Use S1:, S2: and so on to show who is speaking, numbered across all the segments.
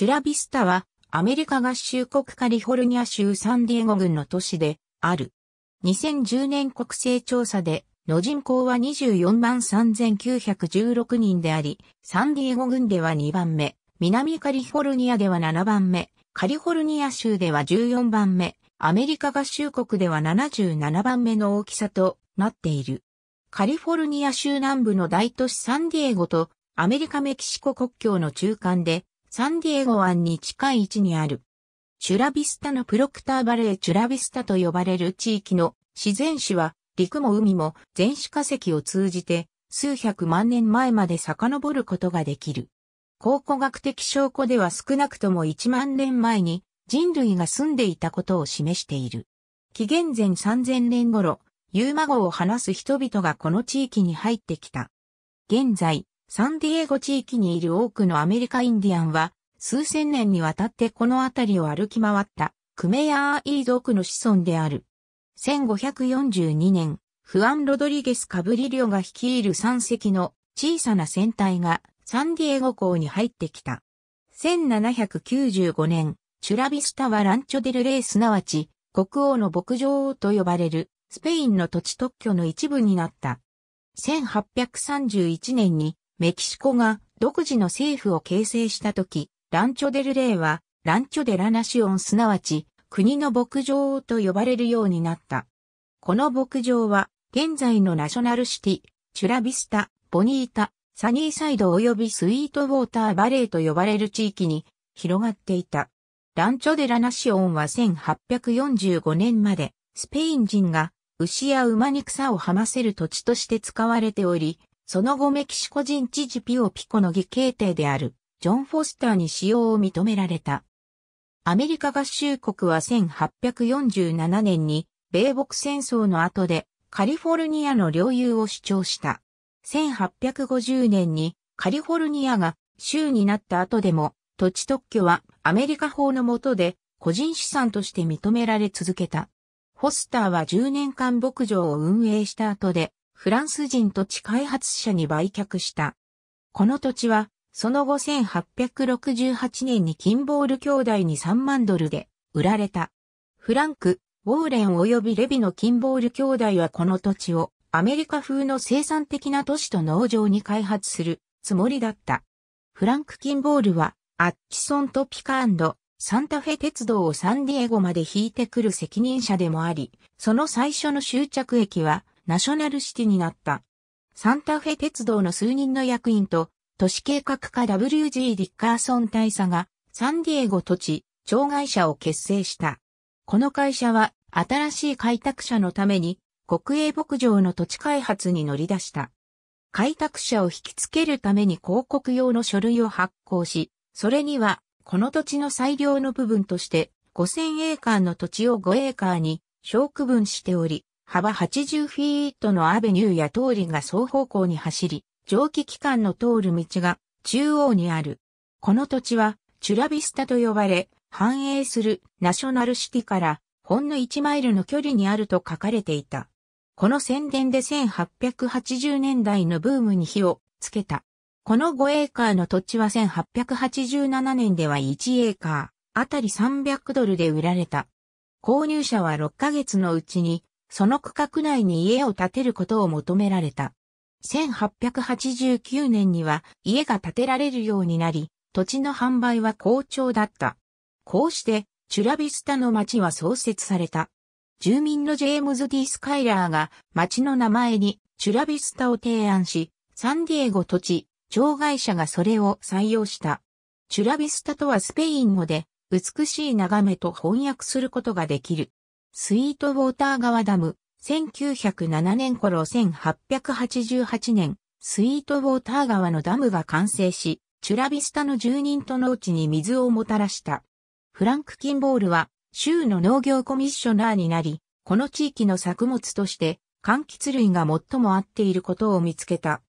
S1: チュラビスタはアメリカ合衆国カリフォルニア州サンディエゴ郡の都市である。2010年国勢調査での人口は24万3916人であり、サンディエゴ郡では2番目、南カリフォルニアでは7番目、カリフォルニア州では14番目、アメリカ合衆国では77番目の大きさとなっている。カリフォルニア州南部の大都市サンディエゴとアメリカメキシコ国境の中間でサンディエゴ湾に近い位置にある。チュラビスタのプロクターバレーチュラビスタと呼ばれる地域の自然史は陸も海も全史化石を通じて数百万年前まで遡ることができる。考古学的証拠では少なくとも1万年前に人類が住んでいたことを示している。紀元前3000年頃、ユーマ語を話す人々がこの地域に入ってきた。現在、サンディエゴ地域にいる多くのアメリカインディアンは、数千年にわたってこの辺りを歩き回った、クメヤーイー族の子孫である。1542年、フアン・ロドリゲス・カブリリオが率いる三隻の小さな船体がサンディエゴ港に入ってきた。1795年、チュラビスタはランチョデルレイすなわち、国王の牧場王と呼ばれる、スペインの土地特許の一部になった。1831年にメキシコが独自の政府を形成した時、ランチョデルレイは、ランチョデラナシオンすなわち、国の牧場と呼ばれるようになった。この牧場は、現在のナショナルシティ、チュラビスタ、ボニータ、サニーサイド及びスイートウォーターバレーと呼ばれる地域に広がっていた。ランチョデラナシオンは1845年までスペイン人が牛や馬に草をはませる土地として使われており、その後メキシコ人知事ピオピコの義兄邸であるジョン・フォスターに使用を認められた。アメリカ合衆国は1847年に米北戦争の後でカリフォルニアの領有を主張した。1850年にカリフォルニアが州になった後でも土地特許はアメリカ法の下で個人資産として認められ続けた。フォスターは10年間牧場を運営した後でフランス人土地開発者に売却した。この土地は、その後1868年にキンボール兄弟に3万ドルで売られた。フランク、ウォーレン及びレビのキンボール兄弟はこの土地をアメリカ風の生産的な都市と農場に開発するつもりだった。フランク・キンボールはアッチソントピカサンタフェ鉄道をサンディエゴまで引いてくる責任者でもあり、その最初の終着駅はナショナルシティになった。サンタフェ鉄道の数人の役員と、都市計画家 WG ディッカーソン大佐が、サンディエゴ土地、障害者を結成した。この会社は、新しい開拓者のために、国営牧場の土地開発に乗り出した。開拓者を引きつけるために広告用の書類を発行し、それには、この土地の最良の部分として、5000エーカーの土地を5エーカーに、小区分しており、幅80フィートのアベニューや通りが双方向に走り、蒸気機関の通る道が中央にある。この土地はチュラビスタと呼ばれ、繁栄するナショナルシティからほんの1マイルの距離にあると書かれていた。この宣伝で1880年代のブームに火をつけた。この5エーカーの土地は1887年では1エーカーあたり300ドルで売られた。購入者は6ヶ月のうちにその区画内に家を建てることを求められた。1889年には家が建てられるようになり、土地の販売は好調だった。こうして、チュラビスタの町は創設された。住民のジェームズ・ディ・スカイラーが町の名前にチュラビスタを提案し、サンディエゴ土地、障害者がそれを採用した。チュラビスタとはスペイン語で、美しい眺めと翻訳することができる。スイートウォーター川ダム、1907年頃1888年、スイートウォーター川のダムが完成し、チュラビスタの住人と農地に水をもたらした。フランク・キンボールは、州の農業コミッショナーになり、この地域の作物として、柑橘類が最も合っていることを見つけた。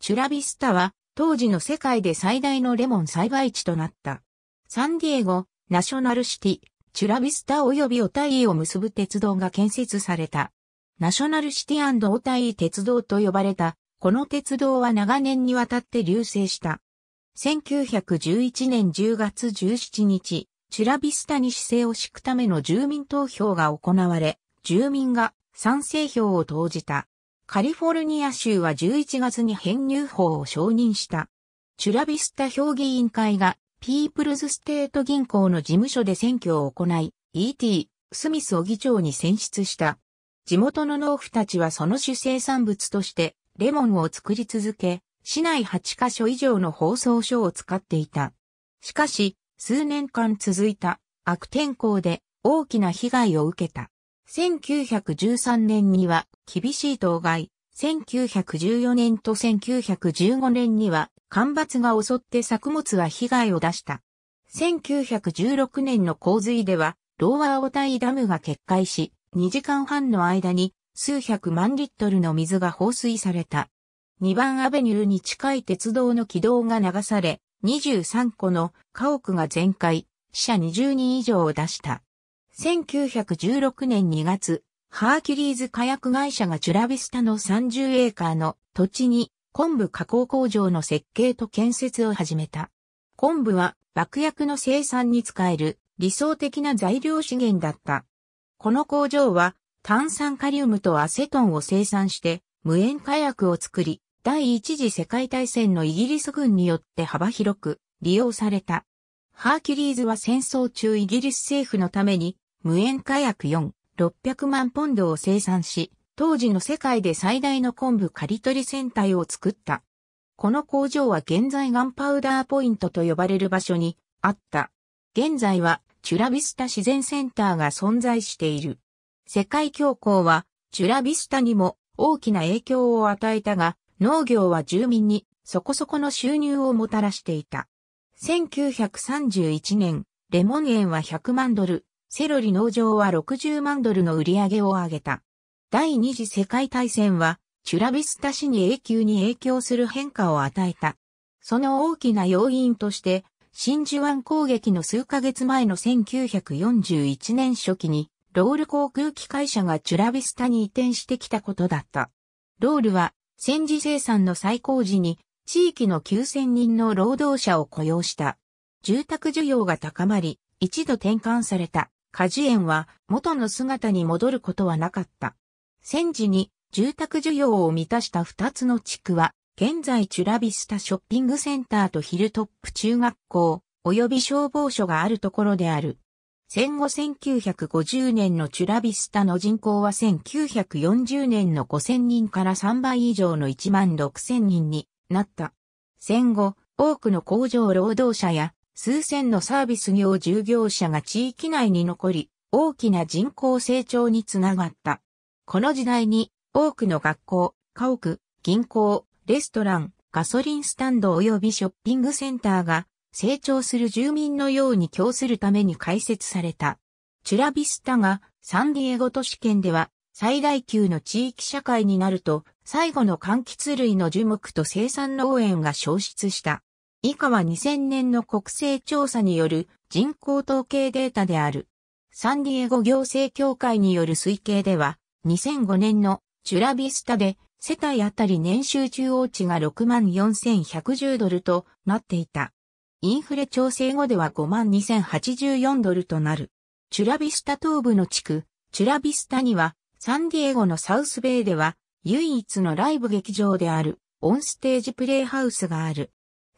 S1: チュラビスタは、当時の世界で最大のレモン栽培地となった。サンディエゴ、ナショナルシティ、チュラビスタ及びオタイを結ぶ鉄道が建設された。ナショナルシティオタイ鉄道と呼ばれた、この鉄道は長年にわたって流星した。1911年10月17日、チュラビスタに姿勢を敷くための住民投票が行われ、住民が賛成票を投じた。カリフォルニア州は11月に編入法を承認した。チュラビスタ評議委員会がピープルズステート銀行の事務所で選挙を行い、E.T. スミスを議長に選出した。地元の農夫たちはその主生産物としてレモンを作り続け、市内8カ所以上の包装所を使っていた。しかし、数年間続いた悪天候で大きな被害を受けた。1913年には厳しい当該、1914年と1915年には干ばつが襲って作物は被害を出した。1916年の洪水では、ローアオタイダムが決壊し、2時間半の間に数百万リットルの水が放水された。2番アベニューに近い鉄道の軌道が流され、23個の家屋が全壊、死者20人以上を出した。1916年2月、ハーキュリーズ火薬会社がチュラビスタの30エーカーの土地に昆布加工工場の設計と建設を始めた。昆布は爆薬の生産に使える理想的な材料資源だった。この工場は炭酸カリウムとアセトンを生産して無塩火薬を作り、第一次世界大戦のイギリス軍によって幅広く利用された。ハーキュリーズは戦争中イギリス政府のために無塩火薬4、600万ポンドを生産し、当時の世界で最大の昆布刈り取り船体を作った。この工場は現在ガンパウダーポイントと呼ばれる場所にあった。現在はチュラビスタ自然センターが存在している。世界恐慌はチュラビスタにも大きな影響を与えたが、農業は住民にそこそこの収入をもたらしていた。1931年、レモン園は100万ドル、セロリ農場は60万ドルの売り上げを上げた。第二次世界大戦は、チュラビスタ市に永久に影響する変化を与えた。その大きな要因として、真珠湾攻撃の数ヶ月前の1941年初期に、ロール航空機会社がチュラビスタに移転してきたことだった。ロールは、戦時生産の最高時に、地域の9000人の労働者を雇用した。住宅需要が高まり、一度転換された。果樹園は元の姿に戻ることはなかった。戦時に住宅需要を満たした二つの地区は、現在チュラビスタショッピングセンターとヒルトップ中学校、及び消防署があるところである。戦後1950年のチュラビスタの人口は1940年の5000人から3倍以上の1万6000人になった。戦後、多くの工場労働者や数千のサービス業従業者が地域内に残り、大きな人口成長につながった。この時代に多くの学校、家屋、銀行、レストラン、ガソリンスタンド及びショッピングセンターが成長する住民のように供するために開設された。チュラビスタがサンディエゴ都市圏では最大級の地域社会になると最後の柑橘類の樹木と生産農園が消失した。以下は2000年の国勢調査による人口統計データである。サンディエゴ行政協会による推計では、2005年のチュラビスタで世帯あたり年収中央値が64,110ドルとなっていた。インフレ調整後では52,084ドルとなる。チュラビスタ東部の地区、チュラビスタには、サンディエゴのサウスベイでは、唯一のライブ劇場である、オンステージプレイハウスがある。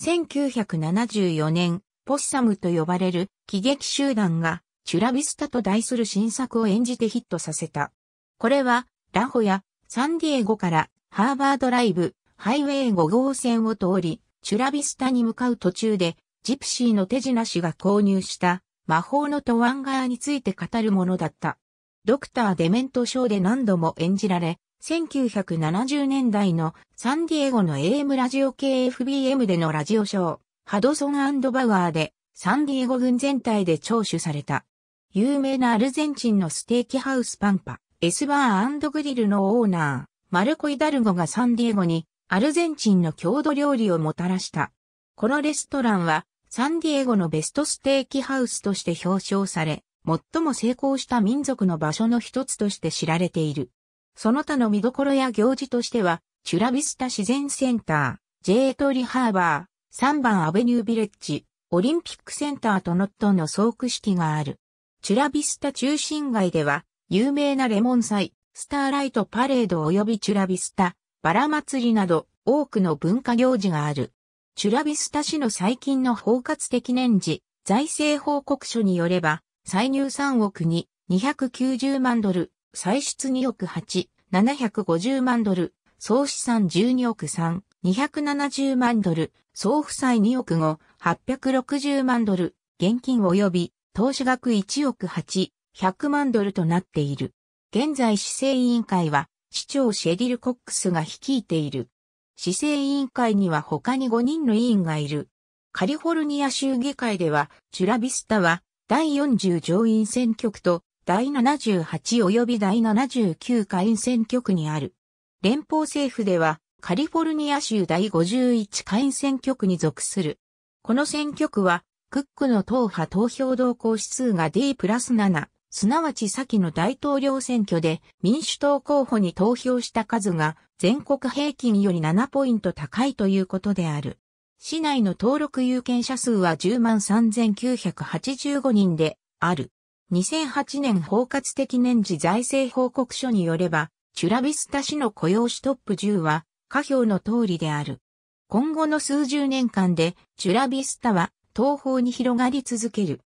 S1: 1974年、ポッサムと呼ばれる喜劇集団が、チュラビスタと題する新作を演じてヒットさせた。これは、ラホやサンディエゴからハーバードライブ、ハイウェイ5号線を通り、チュラビスタに向かう途中で、ジプシーの手品師が購入した魔法のトワンガーについて語るものだった。ドクターデメントショーで何度も演じられ、1970年代のサンディエゴの AM ラジオ系 FBM でのラジオショー、ハドソンバウアーでサンディエゴ軍全体で聴取された。有名なアルゼンチンのステーキハウスパンパ、エスバーグリルのオーナー、マルコ・イダルゴがサンディエゴにアルゼンチンの郷土料理をもたらした。このレストランはサンディエゴのベストステーキハウスとして表彰され、最も成功した民族の場所の一つとして知られている。その他の見どころや行事としては、チュラビスタ自然センター、J トリハーバー、3番アベニュービレッジ、オリンピックセンターとノットの総区式がある。チュラビスタ中心街では、有名なレモン祭、スターライトパレード及びチュラビスタ、バラ祭りなど多くの文化行事がある。チュラビスタ市の最近の包括的年次、財政報告書によれば、歳入3億に290万ドル、歳出2億8、750万ドル、総資産12億3、270万ドル、総負債2億5、860万ドル、現金及び投資額1億8、100万ドルとなっている。現在市政委員会は市長シェディル・コックスが率いている。市政委員会には他に5人の委員がいる。カリフォルニア州議会では、チュラビスタは第40上院選挙区と第78及び第79下院選挙区にある。連邦政府では、カリフォルニア州第51下院選挙区に属する。この選挙区は、クックの党派投票動向指数が D プラス7、すなわち先の大統領選挙で民主党候補に投票した数が全国平均より7ポイント高いということである。市内の登録有権者数は10万3985人である。2008年包括的年次財政報告書によれば、チュラビスタ氏の雇用主トップ10は、下表の通りである。今後の数十年間で、チュラビスタは、東方に広がり続ける。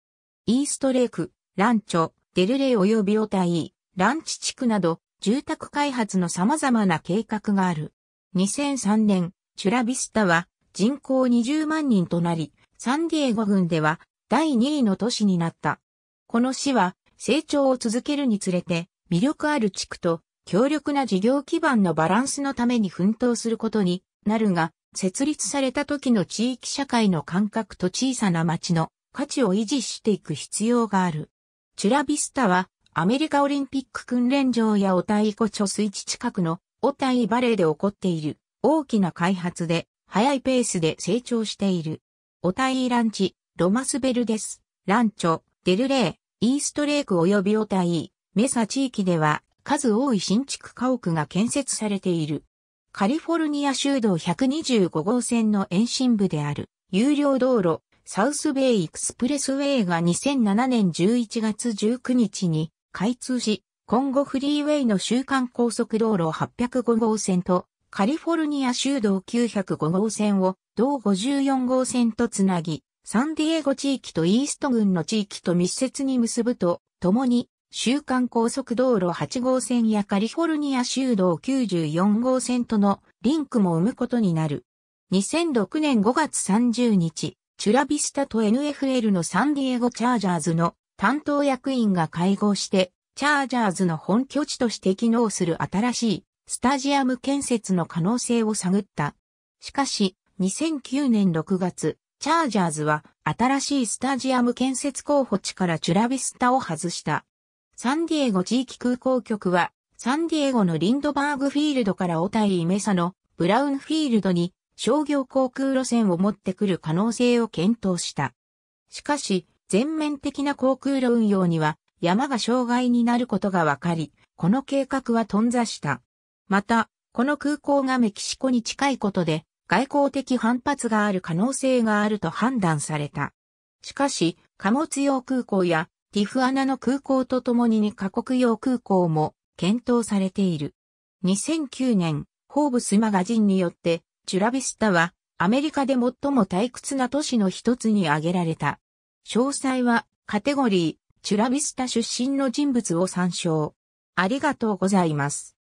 S1: イーストレイク、ランチョ、デルレイ及びオタイ、ランチ地区など、住宅開発の様々な計画がある。2003年、チュラビスタは、人口20万人となり、サンディエゴ郡では、第2位の都市になった。この市は成長を続けるにつれて魅力ある地区と強力な事業基盤のバランスのために奮闘することになるが、設立された時の地域社会の感覚と小さな町の価値を維持していく必要がある。チュラビスタはアメリカオリンピック訓練場やオタイコ貯水池近くのオタイバレーで起こっている大きな開発で速いペースで成長している。オタイランチ、ロマスベルデス、ランチョ、デルレー、イーストレイク及びオタイメサ地域では数多い新築家屋が建設されている。カリフォルニア州道125号線の延伸部である有料道路サウスベイエクスプレスウェイが2007年11月19日に開通し、今後フリーウェイの週間高速道路805号線とカリフォルニア州道905号線を同54号線とつなぎ、サンディエゴ地域とイースト郡の地域と密接に結ぶと、共に、週間高速道路8号線やカリフォルニア州道94号線とのリンクも生むことになる。2006年5月30日、チュラビスタと NFL のサンディエゴチャージャーズの担当役員が会合して、チャージャーズの本拠地として機能する新しいスタジアム建設の可能性を探った。しかし、2009年6月、チャージャーズは新しいスタジアム建設候補地からチュラビスタを外した。サンディエゴ地域空港局は、サンディエゴのリンドバーグフィールドからオタイ・イメサのブラウンフィールドに商業航空路線を持ってくる可能性を検討した。しかし、全面的な航空路運用には山が障害になることが分かり、この計画は頓挫した。また、この空港がメキシコに近いことで、外交的反発がある可能性があると判断された。しかし、貨物用空港やティフアナの空港とともに2カ国用空港も検討されている。2009年、ホーブスマガジンによって、チュラビスタはアメリカで最も退屈な都市の一つに挙げられた。詳細はカテゴリー、チュラビスタ出身の人物を参照。ありがとうございます。